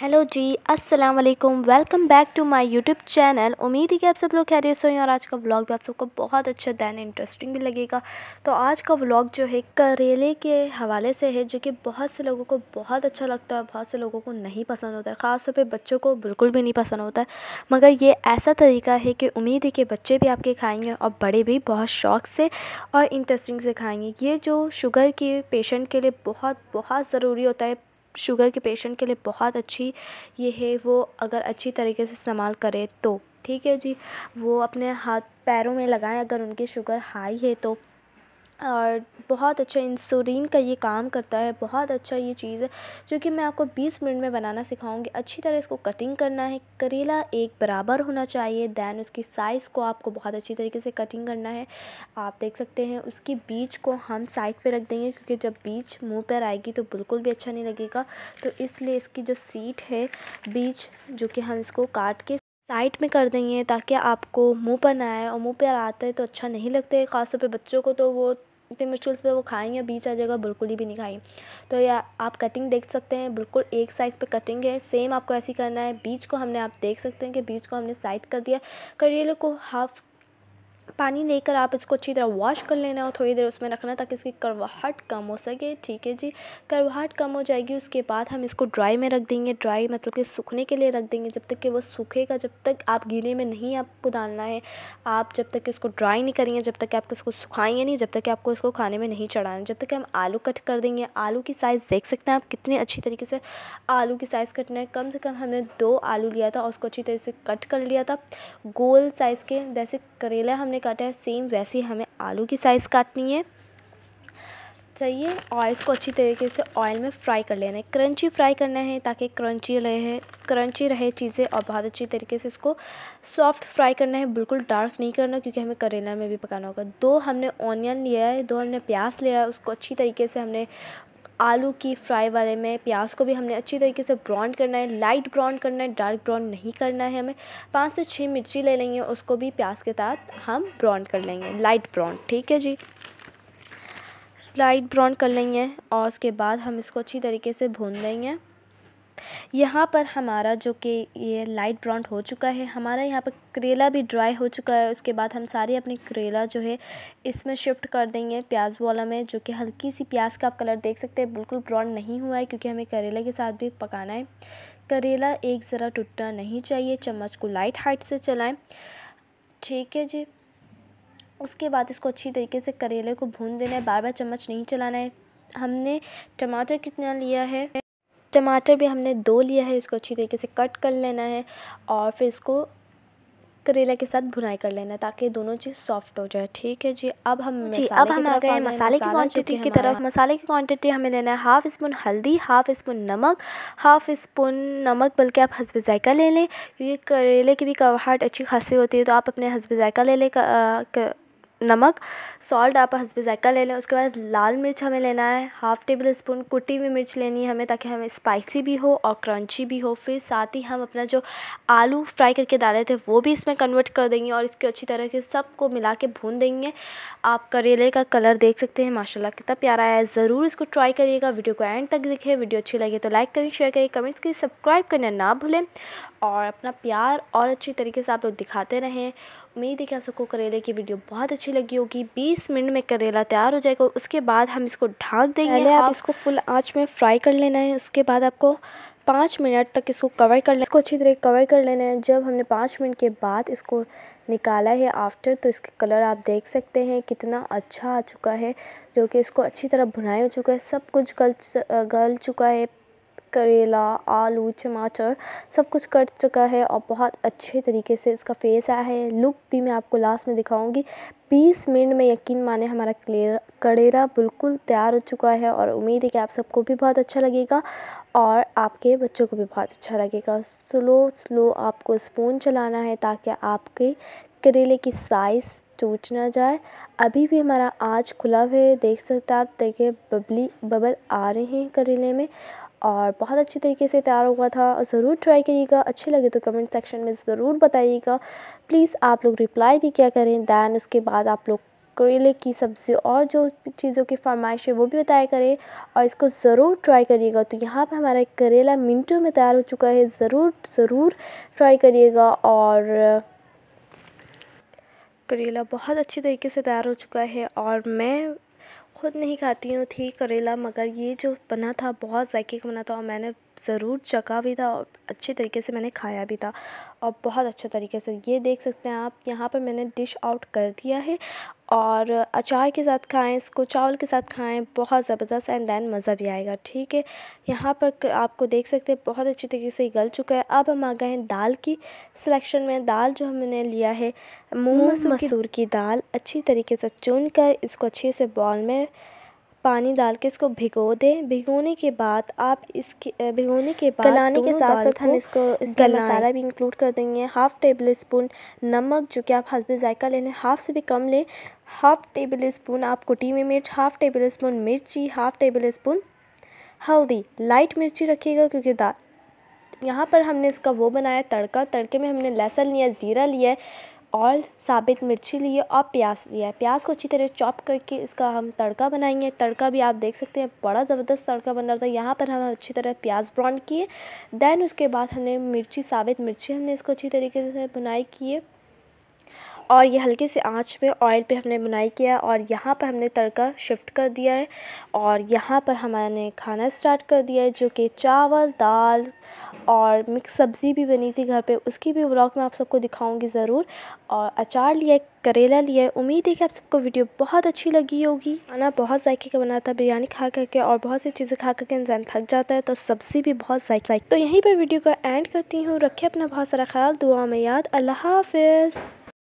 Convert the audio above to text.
Hello जी अस्सलाम वालेकुम welcome back to my YouTube channel उम्मीद है कि आप सब लोग खैरियत हो और आज का व्लॉग भी आप सबको को बहुत अच्छा दैन इंटरेस्टिंग भी लगेगा तो आज का व्लॉग जो है करेले के हवाले से है जो कि बहुत से लोगों को बहुत अच्छा लगता है बहुत से लोगों को नहीं पसंद होता है ख़ासतौर पर बच्चों को बिल्कुल भी नहीं पसंद होता है मगर ये ऐसा तरीका है कि उम्मीद है कि बच्चे भी आपके खाएँगे और बड़े भी बहुत शौक़ से और इंटरेस्टिंग से खाएँगे ये जो शुगर के पेशेंट के लिए बहुत बहुत ज़रूरी होता है शुगर के पेशेंट के लिए बहुत अच्छी ये है वो अगर अच्छी तरीके से इस्तेमाल करें तो ठीक है जी वो अपने हाथ पैरों में लगाएं अगर उनकी शुगर हाई है तो और बहुत अच्छा इंसुलिन का ये काम करता है बहुत अच्छा ये चीज़ है जो कि मैं आपको 20 मिनट में बनाना सिखाऊंगी अच्छी तरह इसको कटिंग करना है करेला एक बराबर होना चाहिए दैन उसकी साइज़ को आपको बहुत अच्छी तरीके से कटिंग करना है आप देख सकते हैं उसकी बीज को हम साइड पे रख देंगे क्योंकि जब बीज मुँह पर आएगी तो बिल्कुल भी अच्छा नहीं लगेगा तो इसलिए इसकी जो सीट है बीज जो कि हम इसको काट के साइड में कर देंगे ताकि आपको मुँह पर ना आए और मुँह पर आता है तो अच्छा नहीं लगता है ख़ासतौर पर पे बच्चों को तो वो इतनी मुश्किल से तो वो खाएंगे बीच आ जाएगा बिल्कुल ही भी नहीं खाएंगे तो या आप कटिंग देख सकते हैं बिल्कुल एक साइज़ पे कटिंग है सेम आपको ऐसी करना है बीच को हमने आप देख सकते हैं कि बीच को हमने साइड कर दिया करेले को हाफ़ पानी लेकर आप इसको अच्छी तरह वॉश कर लेना और थोड़ी देर उसमें रखना ताकि इसकी करवाहट कम हो सके ठीक है जी करवाहट कम हो जाएगी उसके बाद हम इसको ड्राई में रख देंगे ड्राई मतलब कि सूखने के लिए रख देंगे जब तक कि वो सूखेगा जब तक आप गीले में नहीं आपको डालना है आप जब तक इसको ड्राई नहीं करेंगे जब तक आप इसको सुखाएंगे नहीं जब तक कि आपको इसको खाने में नहीं चढ़ाना जब तक कि हम आलू कट कर देंगे आलू की साइज़ देख सकते हैं आप कितने अच्छी तरीके से आलू की साइज़ कटना है कम से कम हमने दो आलू लिया था और उसको अच्छी तरह से कट कर लिया था गोल साइज़ के जैसे करेला हमने हमने काटा है सेम वैसे हमें आलू की साइज़ काटनी है चाहिए और इसको अच्छी तरीके से ऑयल में फ्राई कर लेना है क्रंची फ्राई करना है ताकि क्रंची रहे क्रंची रहे चीज़ें और बहुत अच्छी तरीके से इसको सॉफ्ट फ्राई करना है बिल्कुल डार्क नहीं करना क्योंकि हमें करेला में भी पकाना होगा दो हमने ऑनियन लिया है दो हमने प्याज लिया है उसको अच्छी तरीके से हमने आलू की फ्राई वाले में प्याज को भी हमने अच्छी तरीके से ब्राउन करना है लाइट ब्राउन करना है डार्क ब्राउन नहीं करना है हमें पाँच से छः मिर्ची ले लेंगे उसको भी प्याज के साथ हम ब्राउन कर लेंगे लाइट ब्राउन ठीक है जी लाइट ब्राउन कर लेंगे और उसके बाद हम इसको अच्छी तरीके से भून लेंगे यहाँ पर हमारा जो कि ये लाइट ब्राउन हो चुका है हमारा यहाँ पर करेला भी ड्राई हो चुका है उसके बाद हम सारे अपने करेला जो है इसमें शिफ्ट कर देंगे प्याज वाला में जो कि हल्की सी प्याज का आप कलर देख सकते हैं बिल्कुल ब्राउन नहीं हुआ है क्योंकि हमें करेला के साथ भी पकाना है करेला एक ज़रा टूटना नहीं चाहिए चम्मच को लाइट हाइट से चलाएँ ठीक है जी उसके बाद इसको अच्छी तरीके से करेले को भून देना है बार बार चम्मच नहीं चलाना है हमने टमाटर कितना लिया है टमाटर भी हमने दो लिया है इसको अच्छी तरीके से कट कर लेना है और फिर इसको करेला के साथ भुनाई कर लेना ताकि दोनों चीज़ सॉफ्ट हो जाए ठीक है जी अब हम जी अब हम आ गए मसाले की क्वांटिटी की तरफ मसाले की क्वांटिटी हमें लेना है हाफ़ स्पून हल्दी हाफ़ स्पून नमक हाफ़ स्पून नमक बल्कि आप हसब जायका ले लें क्योंकि करेले की भी कवाहट अच्छी खासी होती है तो आप अपने हसब जायका ले लें नमक सॉल्ट आप हंसबे ज़ायक़ा ले लें उसके बाद लाल मिर्च हमें लेना है हाफ़ टेबल स्पून कुटी हुई मिर्च लेनी है हमें ताकि हमें स्पाइसी भी हो और क्रंची भी हो फिर साथ ही हम अपना जो आलू फ्राई करके डाले थे वो भी इसमें कन्वर्ट कर देंगे और इसके अच्छी तरह से सबको मिला के भून देंगे आप करेले का कलर देख सकते हैं माशाला कितना प्यारा है ज़रूर इसको ट्राई करिएगा वीडियो को एंड तक देखिए वीडियो अच्छी लगे तो लाइक करें शेयर करें कमेंट्स करें सब्सक्राइब करना ना भूलें और अपना प्यार और अच्छी तरीके से आप लोग दिखाते रहें మేనే దీ క్యాస కో కరేలే కి వీడియో బహత్ అచ్చే లగి హోగి 20 మినిట్ మే కరేలా తయార్ హో జాయేగా ఉస్కే బాద్ హమ్ ఇస్కో ఢాక్ దేగే. పహలే ఆప్ ఇస్కో ఫుల్ ఆంచ్ మే ఫ్రై కర్ లెనా హై. ఉస్కే బాద్ ఆప్కో 5 మినిట్ తక్ ఇస్కో కవర్ కర్ లెనా హై. ఇస్కో అచ్చి తరీక్ కవర్ కర్ లెనే హై. జబ్ హమ్నే 5 మినిట్ కే బాద్ ఇస్కో నికాలా హై ఆఫ్టర్ తో ఇస్కే కలర్ ఆప్ dekh sakte hain kitna acha aa chuka hai jo ki isko achhi tarah bhunai ho chuka hai sab kuch gal gal chuka hai. करेला आलू टमाटर सब कुछ कट चुका है और बहुत अच्छे तरीके से इसका फेस आया है लुक भी मैं आपको लास्ट में दिखाऊंगी 20 मिनट में यकीन माने हमारा क्लेर करेरा बिल्कुल तैयार हो चुका है और उम्मीद है कि आप सबको भी बहुत अच्छा लगेगा और आपके बच्चों को भी बहुत अच्छा लगेगा स्लो स्लो आपको स्पून चलाना है ताकि आपके करेले की साइज़ टूट ना जाए अभी भी हमारा आँच खुला हुआ है देख सकते हैं आप देखिए बबली बबल आ रहे हैं करेले में और बहुत अच्छी तरीके से तैयार हुआ था ज़रूर ट्राई करिएगा अच्छे लगे तो कमेंट सेक्शन में ज़रूर बताइएगा प्लीज़ आप लोग रिप्लाई भी क्या करें दैन उसके बाद आप लोग करेले की सब्ज़ी और जो चीज़ों की फरमाइश है वो भी बताया करें और इसको ज़रूर ट्राई करिएगा तो यहाँ पर हमारा करेला मिनटों में तैयार हो चुका है ज़रूर ज़रूर ट्राई करिएगा और करेला बहुत अच्छी तरीके से तैयार हो चुका है और मैं खुद नहीं खाती हूँ थी करेला मगर ये जो बना था बहुत जायके का बना था और मैंने ज़रूर चखा भी था और अच्छे तरीके से मैंने खाया भी था और बहुत अच्छे तरीके से ये देख सकते हैं आप यहाँ पर मैंने डिश आउट कर दिया है और अचार के साथ खाएं इसको चावल के साथ खाएं बहुत ज़बरदस्त एंड दैन मज़ा भी आएगा ठीक है यहाँ पर आपको देख सकते हैं बहुत अच्छी तरीके से गल चुका है अब हम आ गए हैं दाल की सिलेक्शन में दाल जो हमने लिया है मूंग मसूर की दाल अच्छी तरीके से चुन कर इसको अच्छे से बॉल में पानी डाल के इसको भिगो दें भिगोने के बाद आप इसके भिगोने के बाद गलाने के साथ साथ हम इसको इसका मसाला भी इंक्लूड कर देंगे हाफ़ टेबल स्पून नमक जो कि आप हसबे ज़ायका लें हाफ़ से भी कम लें हाफ़ टेबल स्पून आप कुटी में मिर्च हाफ़ टेबल स्पून मिर्ची हाफ़ टेबल स्पून हल्दी लाइट मिर्ची रखिएगा क्योंकि दा यहाँ पर हमने इसका वो बनाया तड़का तड़के में हमने लहसुन लिया ज़ीरा लिया और साबित मिर्ची ली है और प्याज लिया है प्याज को अच्छी तरह चॉप करके इसका हम तड़का बनाएंगे तड़का भी आप देख सकते हैं बड़ा ज़बरदस्त तड़का बन रहा था यहाँ पर हम अच्छी तरह प्याज ब्राउन किए दैन उसके बाद हमने मिर्ची साबित मिर्ची हमने इसको अच्छी तरीके से बुनाई किए और ये हल्की से आंच पे ऑयल पे हमने बुनाई किया और यहाँ पर हमने तड़का शिफ्ट कर दिया है और यहाँ पर हमारे खाना स्टार्ट कर दिया है जो कि चावल दाल और मिक्स सब्ज़ी भी बनी थी घर पे उसकी भी व्लॉग मैं आप सबको दिखाऊंगी ज़रूर और अचार लिया करेला लिया है उम्मीद है कि आप सबको वीडियो बहुत अच्छी लगी होगी खाना बहुत जायके का बना था बिरयानी खा करके और बहुत सी चीज़ें खा करके इंसान थक जाता है तो सब्ज़ी भी बहुत जायक तो यहीं पर वीडियो का एंड करती हूँ रखें अपना बहुत सारा ख्याल दुआ में याद अल्लाह हाफिज़